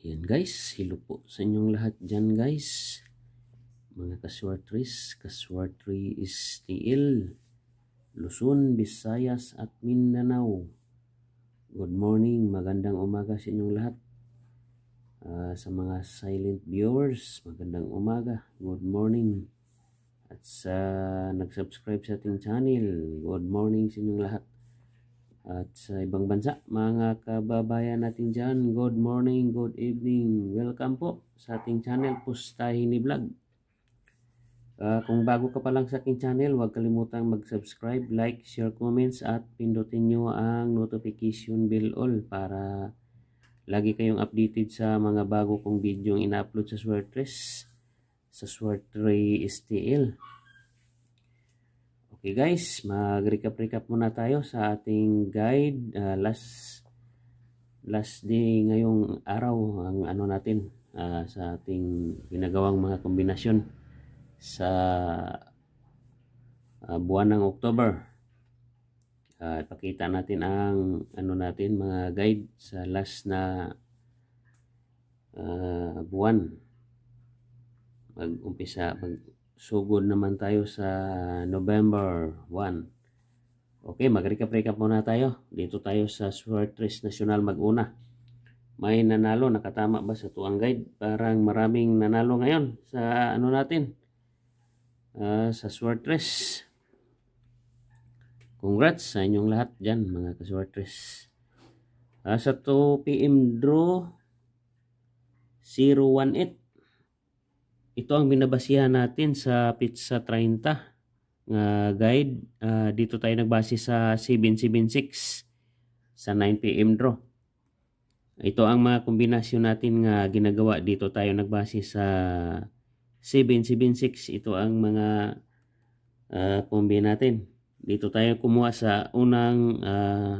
Ayan guys, hello po sa inyong lahat dyan guys. Mga kaswartris, kaswartri is TL, Luzon, Visayas at Mindanao. Good morning, magandang umaga sa inyong lahat. Uh, sa mga silent viewers, magandang umaga, good morning. At sa nag-subscribe sa ating channel, good morning sa inyong lahat at sa ibang bansa. Mga kababayan natin dyan, good morning, good evening. Welcome po sa ating channel, Pustahin Vlog. Uh, kung bago ka pa lang sa aking channel, huwag kalimutang mag-subscribe, like, share, comments at pindutin nyo ang notification bell all para lagi kayong updated sa mga bago kong video yung ina-upload sa Swertress, sa Swertree STL. Okay guys, mag-recap-recap muna tayo sa ating guide. Uh, last last day ngayong araw ang ano natin uh, sa ating ginagawang mga kombinasyon sa uh, buwan ng October. Uh, pakita natin ang ano natin mga guide sa last na uh, buwan. Mag-umpisa mag So good naman tayo sa November 1. Okay, mag-recap-recap muna tayo. Dito tayo sa Swordress National mag-una. May nanalo, nakatama ba sa tuang guide? Parang maraming nanalo ngayon sa ano natin. Uh, sa Swordress. Congrats sa inyong lahat dyan mga ka-Swordress. Uh, ah, sa 2 p.m. draw 018 ito ang binabasihan natin sa Pizza 30 nga uh, guide. Uh, dito tayo nagbase sa 776 sa 9pm draw. Ito ang mga kombinasyon natin nga ginagawa. Dito tayo nagbase sa 776. Ito ang mga uh, kombi natin. Dito tayo kumuha sa unang uh,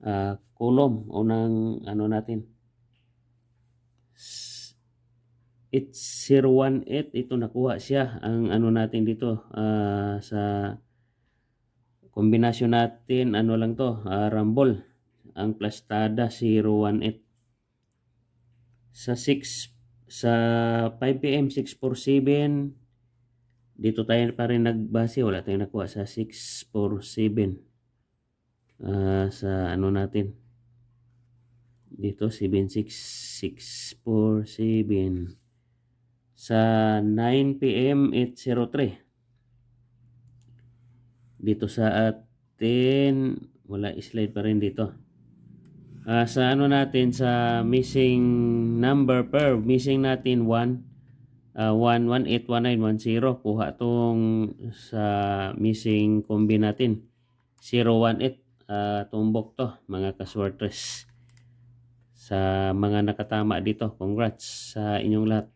uh, column. Unang ano natin. 8018 ito nakuha siya ang ano natin dito uh, sa kombinasyon natin ano lang to uh, rumble ang plastada 018 sa 6 sa 5 pm 647 dito tayo pa rin nagbase wala tayong nakuha sa 647 uh, ah, sa ano natin dito 76647 sa 9pm 8.03 dito sa atin wala slide pa rin dito uh, sa ano natin sa missing number per missing natin 1 uh, 1181910 kuha tong sa missing combi natin 018 uh, ah, tumbok to mga kaswertres sa mga nakatama dito congrats sa inyong lahat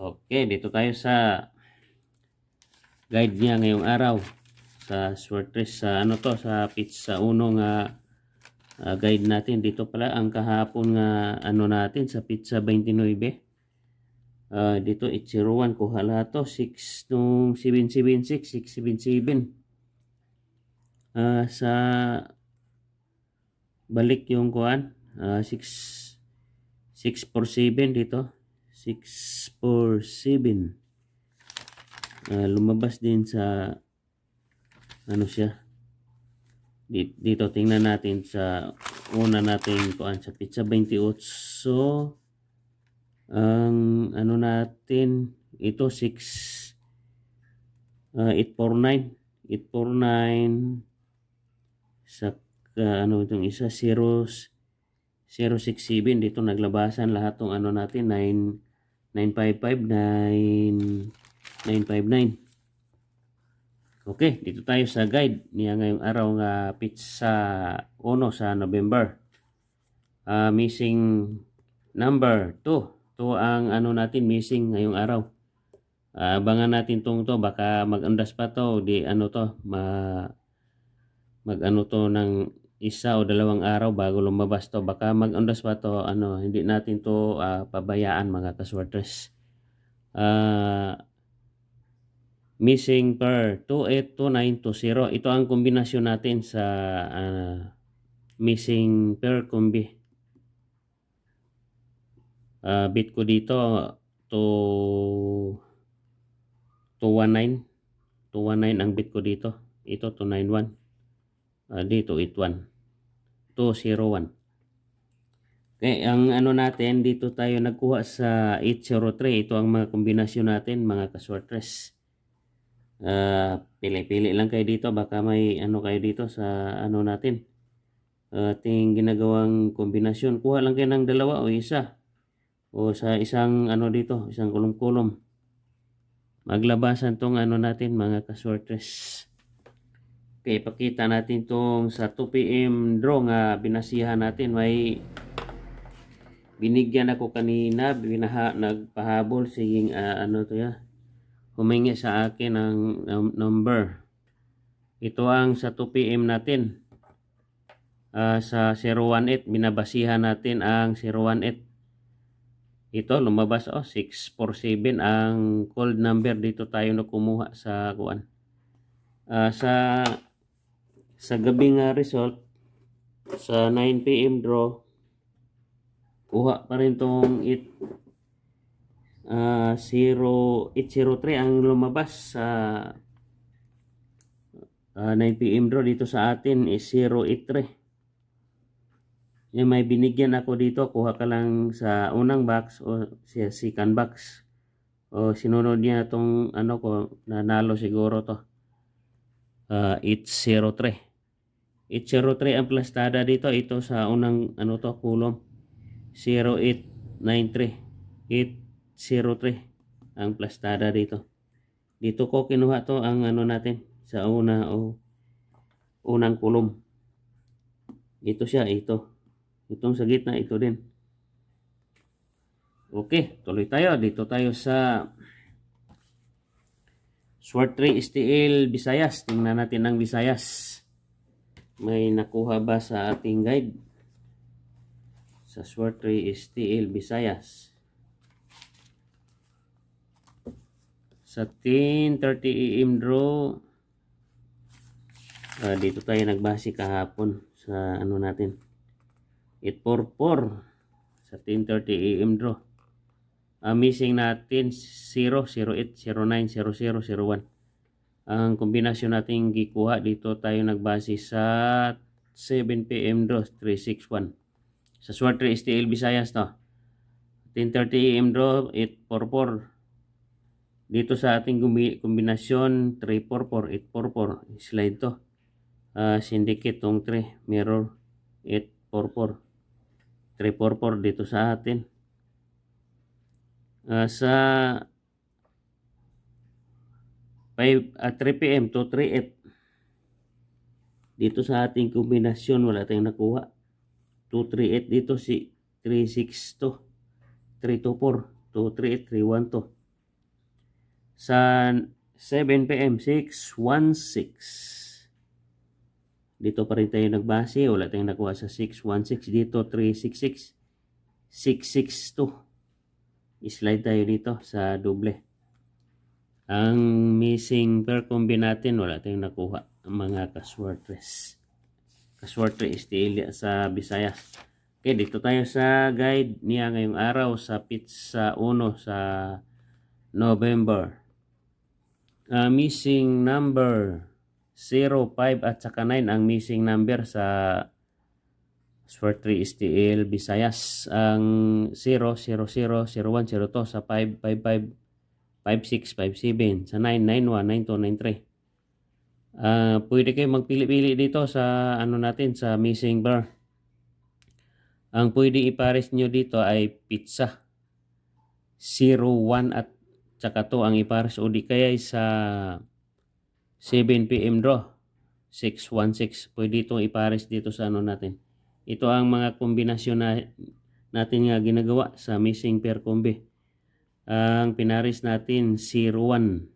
Okay, dito tayo sa guide niya ngayong araw sa Swartress sa ano to sa pizza uno nga uh, guide natin dito pala ang kahapon nga ano natin sa pizza 29 uh, dito itsiruan ko hala to 6 nung 776 677 uh, sa balik yung kuan uh, 6 647 dito 647 uh, ah, lumabas din sa ano siya dito, tingnan natin sa una natin kuan sa pizza 28 so ang ano natin ito 6 uh, 849 849 sa uh, ano itong isa 0 067 dito naglabasan lahat ng ano natin 9 9559 959 Okay, dito tayo sa guide niya ngayong araw nga pizza uno sa November. Uh, missing number 2. To ang ano natin missing ngayong araw. Uh, abangan natin tong to baka mag-undas pa to di ano to ma mag ano to ng isa o dalawang araw bago lumabas to. Baka mag-undas pa to, ano, hindi natin to uh, pabayaan mga kaswarters. Uh, ah, missing per 282920. Ito ang kombinasyon natin sa uh, missing per combi. Uh, bit ko dito to 219. 219 ang bit ko dito. Ito 291. Uh, dito 81. 201. Okay, ang ano natin, dito tayo nagkuha sa 803. Ito ang mga kombinasyon natin, mga kaswertres. Uh, ah, Pili-pili lang kayo dito. Baka may ano kayo dito sa ano natin. Uh, ating ginagawang kombinasyon. Kuha lang kayo ng dalawa o isa. O sa isang ano dito, isang kulong-kulong. Maglabasan tong ano natin, mga kaswertres. Okay, pakita natin tong sa 2pm draw nga binasihan natin. May binigyan ako kanina, binaha, nagpahabol, siging uh, ano to ya, humingi sa akin ng um, number. Ito ang sa 2pm natin. Uh, sa 018, binabasihan natin ang 018. Ito, lumabas oh, 647 ang cold number. Dito tayo nakumuha sa kuan. Uh, ah, sa sa gabi nga result sa 9pm draw kuha pa rin tong it uh, ah, ang lumabas sa uh, ah, 9pm draw dito sa atin is 083 yung may binigyan ako dito kuha ka lang sa unang box o sa second box o sinunod niya tong ano ko nanalo siguro to uh, ah, 803 803 ang plastada dito. Ito sa unang ano to, kulom. 0893. 803 ang plastada dito. Dito ko kinuha to ang ano natin sa una o oh, unang kulom. Ito siya, ito. Itong sa gitna, ito din. Okay, tuloy tayo. Dito tayo sa Sword 3 STL Visayas. Tingnan natin ang Visayas may nakuha ba sa ating guide sa SWOR 3 STL Visayas sa 10.30 am draw uh, dito tayo nagbase kahapon sa ano natin 844 sa 10.30 am draw uh, missing natin 0, 08, 09, 00, ang kombinasyon nating gikuha dito tayo nagbase sa 7pm draw 361 sa SWAT 3 STL Visayas no 10.30am draw 844 dito sa ating kombinasyon 344 844 slide to uh, syndicate tong 3 mirror 844 344 dito sa atin uh, sa 5, uh, 3 p.m. to 3 f dito sa ating kombinasyon wala tayong nakuha 238 dito si 36 to 324 238 3831 to sa 7 pm 616 dito pa rin tayo nagbase wala tayong nakuha sa 616 dito 366 662 slide tayo dito sa doble ang missing pair combi natin, wala tayong nakuha. Ang mga kaswartres. Kaswartre is the sa Visayas. Okay, dito tayo sa guide niya ngayong araw sa Pizza 1 sa November. Uh, missing number 0, 5 at saka 9 ang missing number sa Sport STL Visayas ang 0, 0, 0, 0, 1, 0 to sa 5, 5, 5 5657 sa 9, Ah, Uh, pwede kayo magpili-pili dito sa ano natin sa missing bar. Ang pwede ipares nyo dito ay pizza. 01 at saka to ang ipares o di kaya sa 7pm draw. 616. Pwede itong ipares dito sa ano natin. Ito ang mga kombinasyon na natin nga ginagawa sa missing pair combi. Ang pinaris natin 01.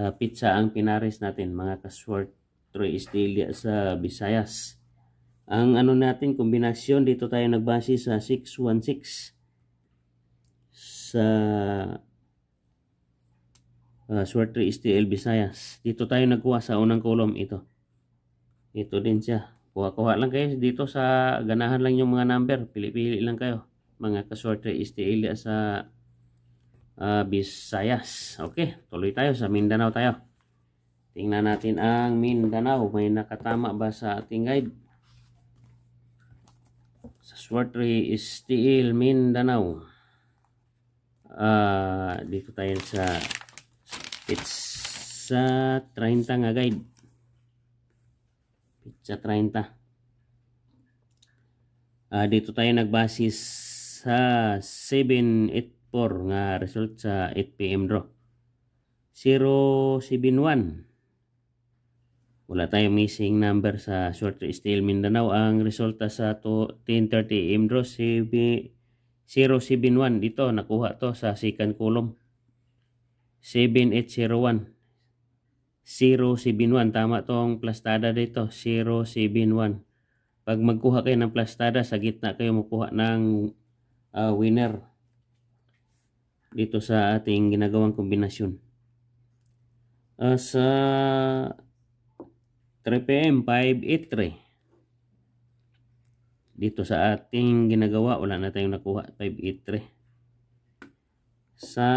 Uh, ah, pizza ang pinaris natin mga kaswert Troy Estelia sa Visayas. Ang ano natin kombinasyon dito tayo nagbase sa 616 sa uh, Sword 3 STL Visayas. Dito tayo nagkuha sa unang kolom ito. Ito din siya. Kuha-kuha lang kayo dito sa ganahan lang yung mga number. Pili-pili lang kayo mga ka-Sword 3 STL sa uh, Visayas. Okay, tuloy tayo sa Mindanao tayo. Tingnan natin ang Mindanao. May nakatama ba sa ating guide? Sa Swartry Steel Mindanao. Uh, dito tayo sa it's sa 30 nga guide. Pizza 30. Uh, dito tayo nagbasis sa 7, 8, nga result sa 8pm draw. 071. Wala tayong missing number sa short steel Mindanao. Ang resulta sa 10.30am draw 071. Dito nakuha to sa second column. 7801. 071. Tama tong plastada dito. 071. Pag magkuha kayo ng plastada, sa gitna kayo magkuha ng uh, winner dito sa ating ginagawang kombinasyon. Uh, sa 3PM, 583. Dito sa ating ginagawa, wala na tayong nakuha, 583. Sa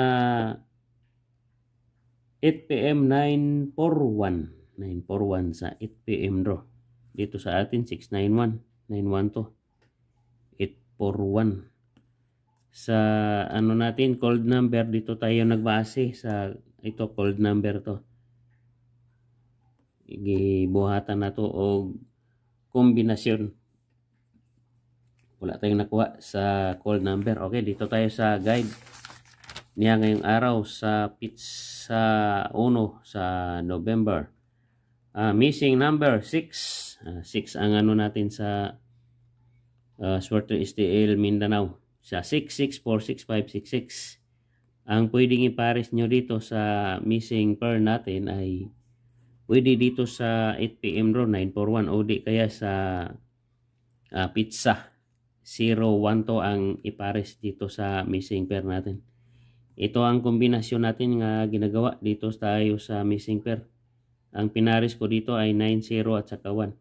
8PM, 941. 941 sa 8PM draw. Dito sa atin, 691. 91 to. 841 sa ano natin cold number dito tayo nagbase sa ito cold number to gibuhatan na to o kombinasyon wala tayong nakuha sa cold number okay dito tayo sa guide niya ngayong araw sa pizza 1 sa November uh, missing number 6 uh, 6 ang ano natin sa uh, ah, Swerte STL Mindanao sa 6646566. Ang pwedeng ipares nyo dito sa missing pair natin ay pwede dito sa 8pm row 941 o kaya sa uh, pizza 012 ang ipares dito sa missing pair natin. Ito ang kombinasyon natin nga ginagawa dito tayo sa missing pair. Ang pinares ko dito ay 90 at saka 1.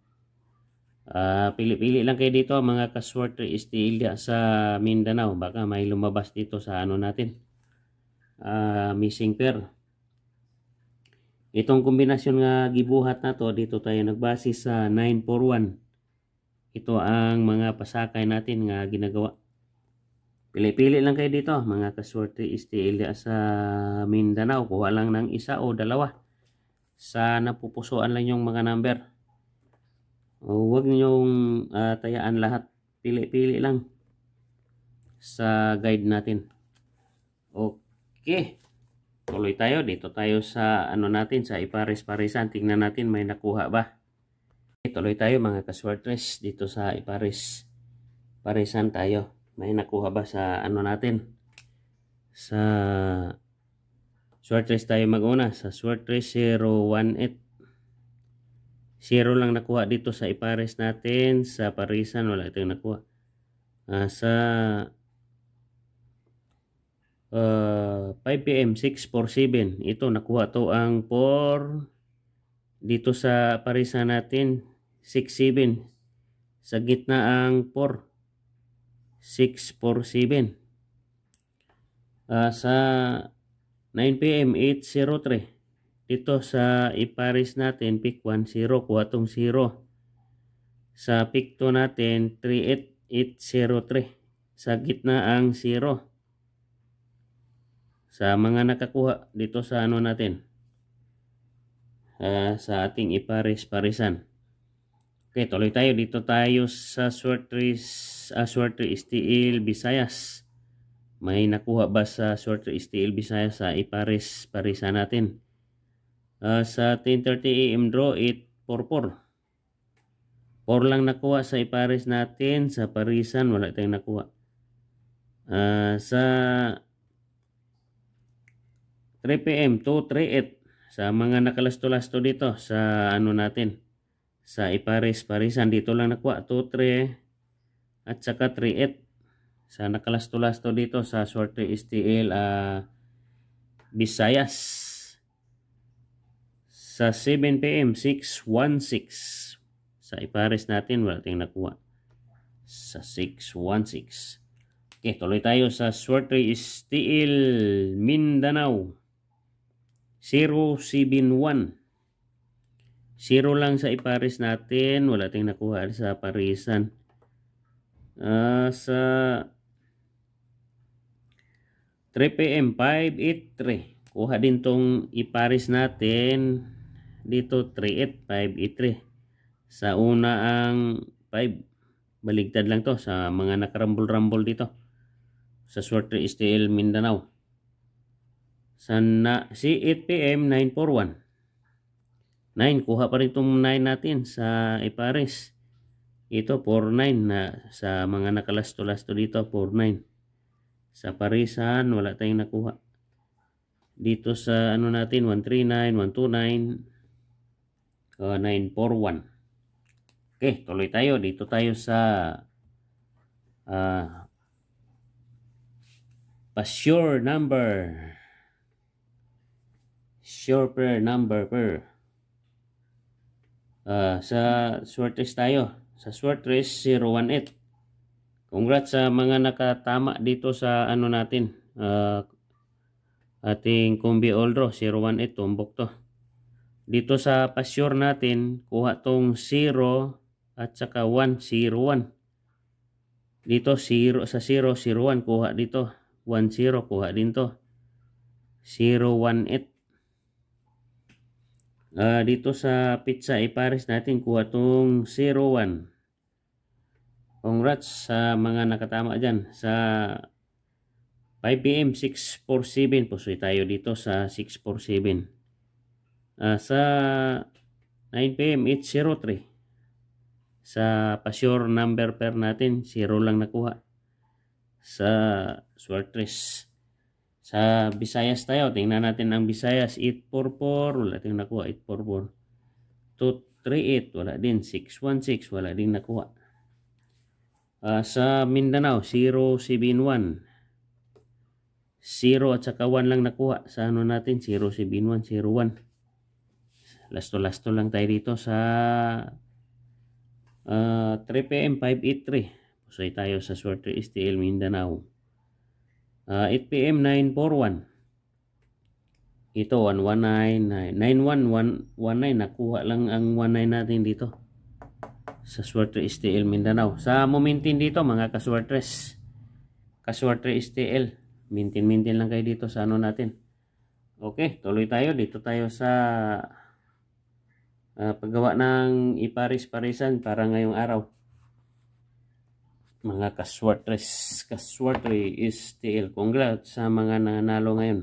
Uh, pili-pili lang kayo dito mga kaswerte istilya sa Mindanao. Baka may lumabas dito sa ano natin. Uh, missing pair. Itong kombinasyon nga gibuhat na to, dito tayo nagbase sa 941. Ito ang mga pasakay natin nga ginagawa. Pili-pili lang kayo dito mga kaswerte istilya sa Mindanao. Kuha lang ng isa o dalawa. Sana pupusuan lang yung mga number. Uh, huwag niyong uh, tayaan lahat. Pili-pili lang sa guide natin. Okay. Tuloy tayo. Dito tayo sa ano natin, sa ipares-paresan. Tingnan natin may nakuha ba. Okay, tuloy tayo mga kaswertres dito sa ipares. Paresan tayo. May nakuha ba sa ano natin? Sa Swordtrace tayo mag-una sa Swordtrace 018 Zero lang nakuha dito sa ipares natin. Sa parisan, wala itong nakuha. Uh, sa uh, 5 p.m. 647. Ito, nakuha to ang 4. Dito sa parisan natin, 67. Sa gitna ang 4. 647. Uh, sa 9 p.m. 803 ito sa ipares natin pick 1 0 kuha tong 0 sa pick 2 natin 38803 sa gitna ang 0 sa mga nakakuha dito sa ano natin uh, sa ating ipares-parisan okay tuloy tayo dito tayo sa short tree uh, ah, short tree steel Visayas may nakuha ba sa short tree steel Visayas sa ipares-parisan natin Uh, sa 10.30 AM draw, 8.44. 4 lang nakuha sa ipares natin. Sa parisan, wala tayong nakuha. Uh, sa 3 PM, 238. Sa mga nakalasto-lasto dito, sa ano natin, sa ipares, parisan, dito lang nakuha. 23 at saka 38 Sa nakalasto-lasto dito, sa Suerte STL, uh, ah, Bisayas sa 7pm, 616. Sa ipares natin, wala tayong nakuha. Sa 616. Okay, tuloy tayo sa Suerte Steel Mindanao. 071. Zero lang sa ipares natin. Wala tayong nakuha sa parisan. Uh, sa 3 p.m. 583. Kuha din tong ipares natin dito 38583 sa una ang 5 baligtad lang to sa mga nakarambol-rambol dito sa Swerter STL Mindanao sa na, si 8pm 941 9 kuha pa rin itong 9 natin sa Ipares ito 49 na sa mga nakalasto-lasto dito 49 sa Parisan wala tayong nakuha dito sa ano natin 139 129 So, ah, 941. Okay, tuloy tayo. Dito tayo sa uh, ah, pa sure number. Sure per number per. Uh, sa shortest tayo. Sa shortest, 018. Congrats sa mga nakatama dito sa ano natin. Uh, ating kumbi Oldro 018 tumbok to dito sa pasyur natin, kuha tong 0 at saka 1, 0, 1. Dito 0, sa 0, 0, 1, kuha dito. 1, 0, kuha din to. 0, 1, 8. Uh, dito sa pizza ipares natin kuha tong 01 congrats sa mga nakatama dyan sa 5pm 647 pusoy tayo dito sa 647 Uh, sa 9pm, 803 Sa pasure number pair natin, 0 lang nakuha. Sa Swartres. Sa Visayas tayo, tingnan natin ang Visayas, 844, wala tayong nakuha, 844. 238, wala din, 616, wala din nakuha. Uh, sa Mindanao, 071. 0 at saka 1 lang nakuha. Sa ano natin, 071, 01. Lasto-lasto lang tayo dito sa uh, 3pm 583. pusoy tayo sa Sorter STL Mindanao. Uh, 8pm 941. Ito 1199. 91119. Nakuha lang ang 19 natin dito. Sa Sorter STL Mindanao. Sa momentin dito mga kasuertres Kaswertre STL. Mintin-mintin lang kayo dito sa ano natin. Okay, tuloy tayo. Dito tayo sa uh, paggawa ng iparis-parisan para ngayong araw. Mga kaswartres, kaswartre is TL. Congrats sa mga nanalo ngayon.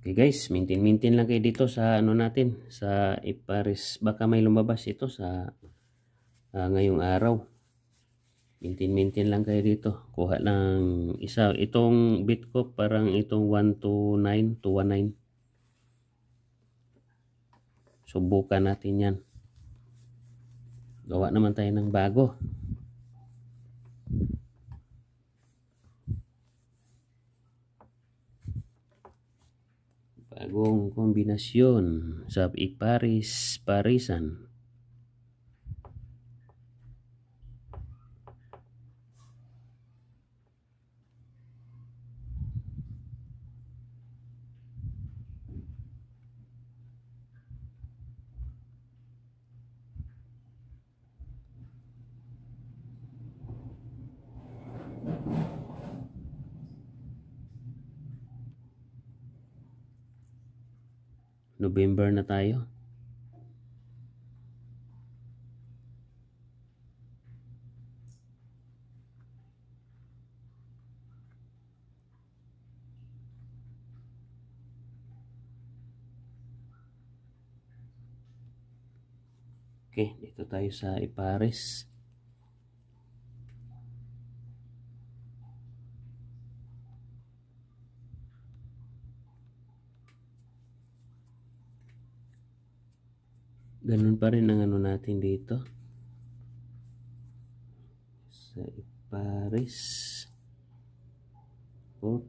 Okay guys, maintain-maintain lang kayo dito sa ano natin, sa iparis. Baka may lumabas ito sa uh, ngayong araw. Maintain-maintain lang kayo dito. Kuha ng isa. Itong bit ko parang itong 129 to Subukan natin yan. Gawa naman tayo ng bago. Bagong kombinasyon sa iparis-parisan. November na tayo. Okay, dito tayo sa Ipares. ganun pa rin ang ano natin dito sa Paris 4,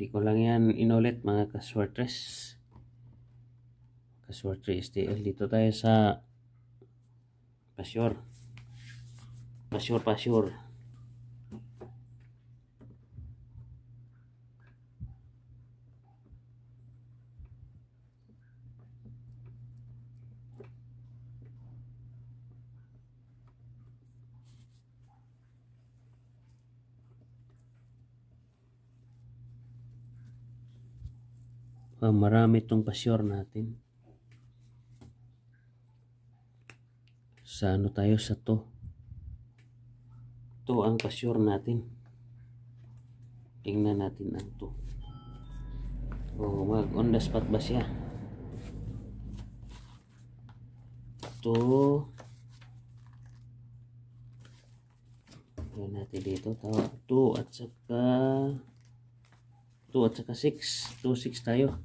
Di ko lang yan inulit mga kaswertres. Kaswertre STL. Dito tayo sa pasyur. Pasyur, pasyur. Uh, marami itong pasyor natin. Sa ano tayo sa to. To ang pasyor natin. Tingnan natin ang to. O oh, mag on the spot ba siya? To. Tingnan natin dito. Tawa to at saka 2 at saka 6. 2, 6 tayo.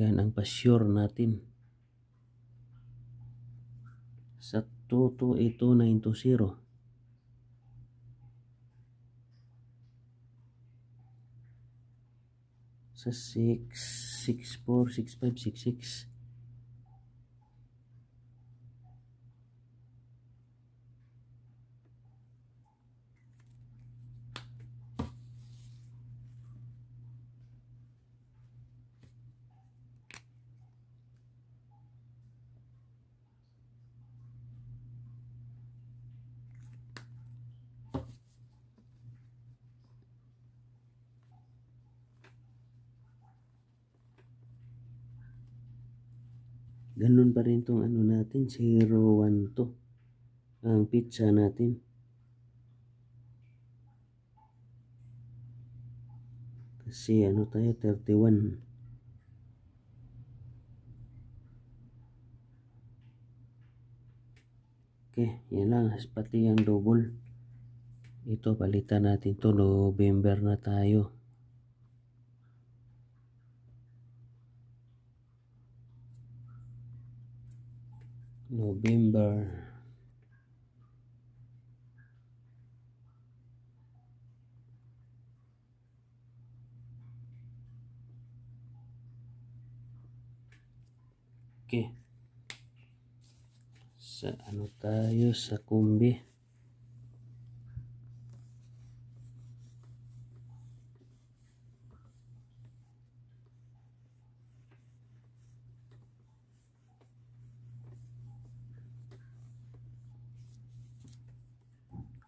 Yan ang pasyur natin. Sa 228920. Sa 6, itong ano natin 012 ang pizza natin kasi ano tayo 31 okay yan lang pati ang double ito balita natin to November na tayo November Okay. Sa ano tayo sa kumbi?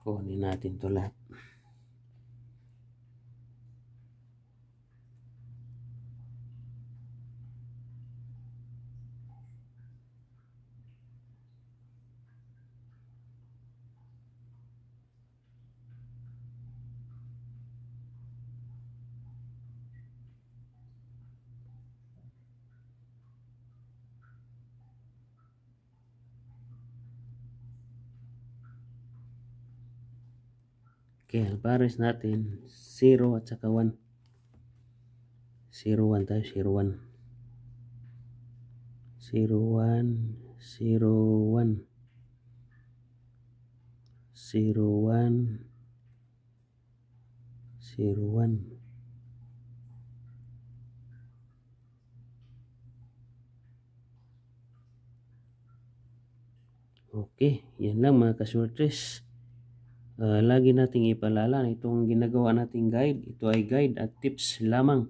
Kunin natin to lahat. pares natin 0 at saka 1 0 1 tayo 0 1 0 1 0 1 0 1 0 1 Oke, yan lang mga kasortes. uh, lagi nating ipalala na itong ginagawa nating guide, ito ay guide at tips lamang.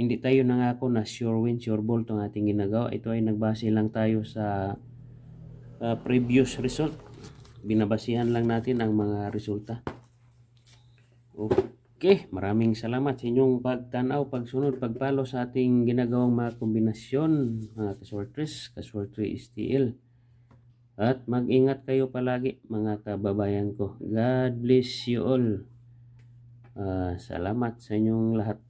Hindi tayo nangako na sure win, sure ball itong ating ginagawa. Ito ay nagbase lang tayo sa uh, previous result. Binabasihan lang natin ang mga resulta. Okay, maraming salamat sa inyong pagtanaw, pagsunod, pagpalo sa ating ginagawang mga kombinasyon, mga kasortres, kasortre STL. At mag-ingat kayo palagi mga kababayan ko. God bless you all. Uh, salamat sa inyong lahat.